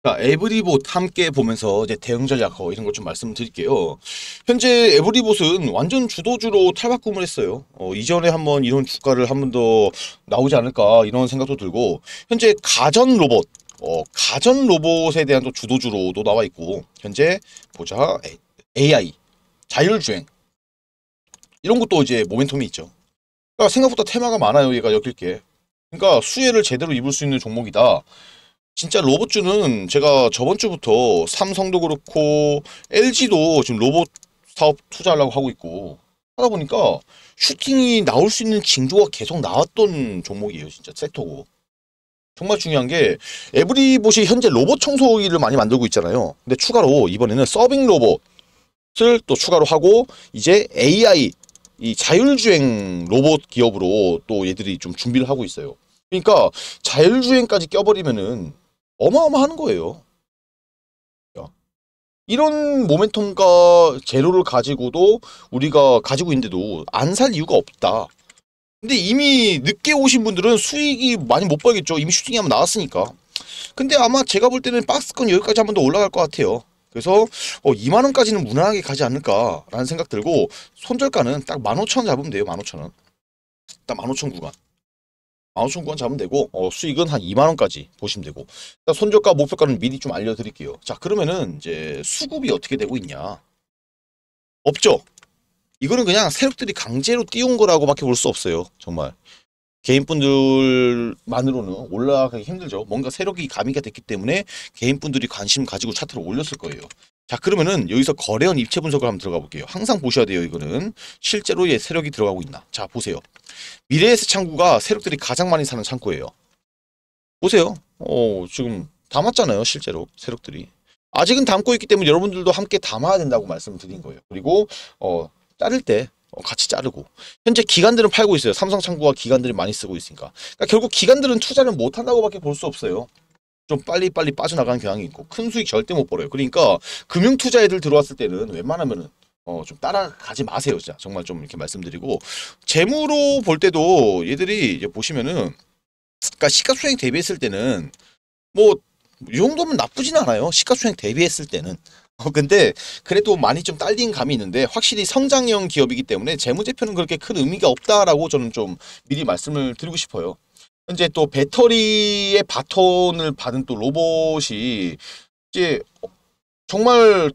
그 에브리봇 함께 보면서 이제 대응 전략 뭐 이런 걸좀 말씀드릴게요. 현재 에브리봇은 완전 주도주로 탈바꿈을 했어요. 어, 이전에 한번 이런 주가를 한번 더 나오지 않을까 이런 생각도 들고 현재 가전 로봇 어, 가전 로봇에 대한 또 주도주로도 나와 있고 현재 보자 AI 자율주행 이런 것도 이제 모멘텀이 있죠. 그러니까 생각보다 테마가 많아요. 얘가 여길 게. 그러니까 수혜를 제대로 입을 수 있는 종목이다. 진짜 로봇주는 제가 저번 주부터 삼성도 그렇고 LG도 지금 로봇 사업 투자하려고 하고 있고 하다 보니까 슈팅이 나올 수 있는 징조가 계속 나왔던 종목이에요. 진짜 섹터고. 정말 중요한 게 에브리봇이 현재 로봇 청소기를 많이 만들고 있잖아요. 근데 추가로 이번에는 서빙 로봇을 또 추가로 하고 이제 AI 이 자율주행 로봇 기업으로 또 얘들이 좀 준비를 하고 있어요. 그러니까 자율주행까지 껴버리면은 어마어마한 거예요. 이런 모멘텀과 재료를 가지고도 우리가 가지고 있는데도 안 살 이유가 없다. 근데 이미 늦게 오신 분들은 수익이 많이 못 벌겠죠. 이미 슈팅이 한번 나왔으니까. 근데 아마 제가 볼 때는 박스권 여기까지 한번더 올라갈 것 같아요. 그래서 어, 2만 원까지는 무난하게 가지 않을까라는 생각 들고 손절가는 딱 15,000원 잡으면 돼요. 15,000원. 딱 15,000 구간. 만원권 잡으면 되고 어, 수익은 한 2만원까지 보시면 되고 일 손절가 목표가는 미리 좀 알려드릴게요 자 그러면은 이제 수급이 어떻게 되고 있냐 없죠 이거는 그냥 세력들이 강제로 띄운 거라고 밖에 볼 수 없어요 정말 개인분들만으로는 올라가기 힘들죠 뭔가 세력이 가미가 됐기 때문에 개인분들이 관심 가지고 차트를 올렸을 거예요 자 그러면은 여기서 거래원 입체 분석을 한번 들어가 볼게요. 항상 보셔야 돼요. 이거는 실제로의 세력이 들어가고 있나. 자 보세요. 미래에서 창구가 세력들이 가장 많이 사는 창구예요. 보세요. 어 지금 담았잖아요. 실제로 세력들이. 아직은 담고 있기 때문에 여러분들도 함께 담아야 된다고 말씀을 드린 거예요. 그리고 어 자를 때 어, 같이 자르고 현재 기관들은 팔고 있어요. 삼성 창구와 기관들이 많이 쓰고 있으니까 그러니까 결국 기관들은 투자를 못한다고 밖에 볼 수 없어요. 좀 빨리빨리 빠져나가는 경향이 있고 큰 수익 절대 못 벌어요. 그러니까 금융 투자애들 들어왔을 때는 웬만하면은 어, 좀 따라가지 마세요. 진짜. 정말 좀 이렇게 말씀드리고 재무로 볼 때도 얘들이 이제 보시면은 그러니까 시가총액 대비했을 때는 뭐 이 정도면 나쁘진 않아요. 시가총액 대비했을 때는 어, 근데 그래도 많이 좀 딸린 감이 있는데 확실히 성장형 기업이기 때문에 재무제표는 그렇게 큰 의미가 없다라고 저는 좀 미리 말씀을 드리고 싶어요. 현재 또 배터리의 바톤을 받은 또 로봇이 이제 정말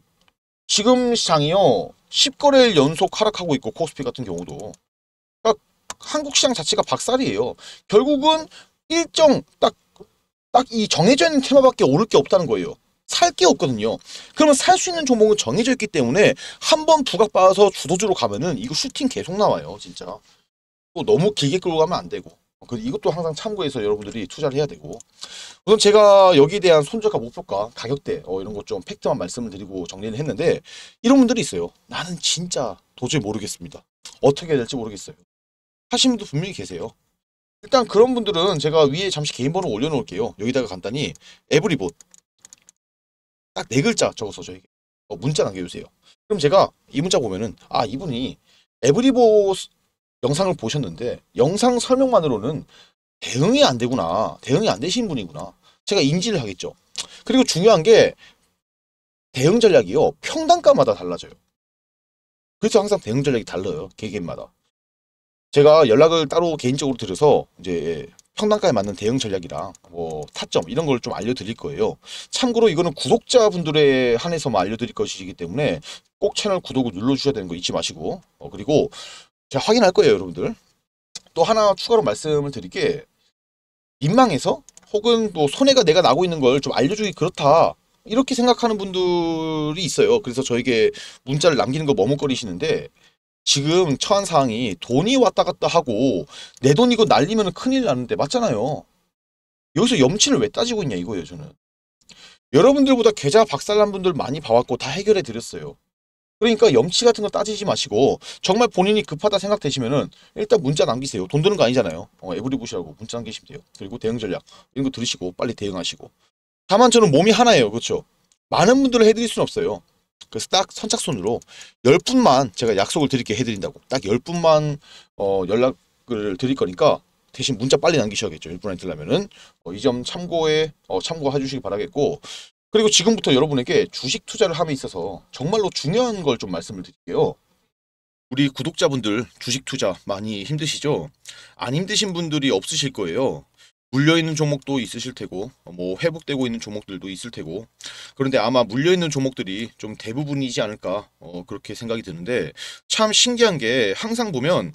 지금 시장이요 10거래일 연속 하락하고 있고 코스피 같은 경우도 그러니까 한국 시장 자체가 박살이에요 결국은 일정 딱 딱 이 정해져 있는 테마밖에 오를 게 없다는 거예요 살 게 없거든요 그러면 살 수 있는 종목은 정해져 있기 때문에 한 번 부각받아서 주도주로 가면은 이거 슈팅 계속 나와요 진짜 또 너무 길게 끌고 가면 안 되고 그 이것도 항상 참고해서 여러분들이 투자를 해야 되고 우선 제가 여기에 대한 손절가 목표가 가격대 어, 이런 것 좀 팩트만 말씀을 드리고 정리를 했는데 이런 분들이 있어요 나는 진짜 도저히 모르겠습니다 어떻게 해야 될지 모르겠어요 하시는 분도 분명히 계세요 일단 그런 분들은 제가 위에 잠시 개인번호 올려놓을게요 여기다가 간단히 에브리봇 딱 네 글자 적어서 저에게 어, 문자 남겨주세요 그럼 제가 이 문자 보면은 아 이분이 에브리봇 영상을 보셨는데 영상 설명만으로는 대응이 안 되구나. 대응이 안 되신 분이구나. 제가 인지를 하겠죠. 그리고 중요한 게 대응 전략이요. 평단가마다 달라져요. 그래서 항상 대응 전략이 달라요. 개개인마다. 제가 연락을 따로 개인적으로 드려서 이제 평단가에 맞는 대응 전략이랑 뭐 타점 이런 걸 좀 알려드릴 거예요. 참고로 이거는 구독자분들에 한해서만 알려드릴 것이기 때문에 꼭 채널 구독을 눌러주셔야 되는 거 잊지 마시고 어, 그리고 제가 확인할 거예요, 여러분들. 또 하나 추가로 말씀을 드릴 게 민망해서 혹은 또 손해가 내가 나고 있는 걸 좀 알려주기 그렇다. 이렇게 생각하는 분들이 있어요. 그래서 저에게 문자를 남기는 거 머뭇거리시는데 지금 처한 상황이 돈이 왔다 갔다 하고 내 돈이고 날리면 큰일 나는데 맞잖아요. 여기서 염치를 왜 따지고 있냐 이거예요 저는. 여러분들보다 계좌 박살난 분들 많이 봐왔고 다 해결해 드렸어요. 그러니까 염치 같은 거 따지지 마시고 정말 본인이 급하다 생각되시면은 일단 문자 남기세요. 돈 드는 거 아니잖아요. 어, 에브리부시라고 문자 남기시면 돼요. 그리고 대응 전략 이런 거 들으시고 빨리 대응하시고 다만 저는 몸이 하나예요. 그렇죠? 많은 분들을 해드릴 수는 없어요. 그래서 딱 선착순으로 10분만 제가 약속을 드릴게 해드린다고 딱 10분만 어, 연락을 드릴 거니까 대신 문자 빨리 남기셔야겠죠. 1분 0 안에 들려면은 어, 이점참고해 어, 참고해 주시기 바라겠고 그리고 지금부터 여러분에게 주식 투자를 함에 있어서 정말로 중요한 걸 좀 말씀을 드릴게요. 우리 구독자분들 주식 투자 많이 힘드시죠? 안 힘드신 분들이 없으실 거예요. 물려있는 종목도 있으실 테고 뭐 회복되고 있는 종목들도 있을 테고 그런데 아마 물려있는 종목들이 좀 대부분이지 않을까 어, 그렇게 생각이 드는데 참 신기한 게 항상 보면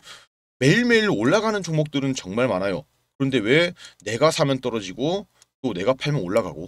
매일매일 올라가는 종목들은 정말 많아요. 그런데 왜 내가 사면 떨어지고 또 내가 팔면 올라가고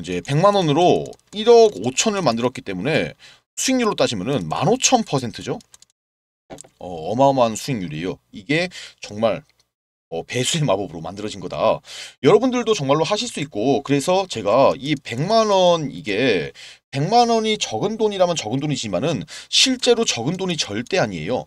이제 100만 원으로 1억 5천을 만들었기 때문에 수익률로 따지면은 15,000%죠. 어, 마어마한 수익률이에요. 이게 정말 어, 배수의 마법으로 만들어진 거다. 여러분들도 정말로 하실 수 있고 그래서 제가 이 100만 원 이게 100만 원이 적은 돈이라면 적은 돈이지만은 실제로 적은 돈이 절대 아니에요.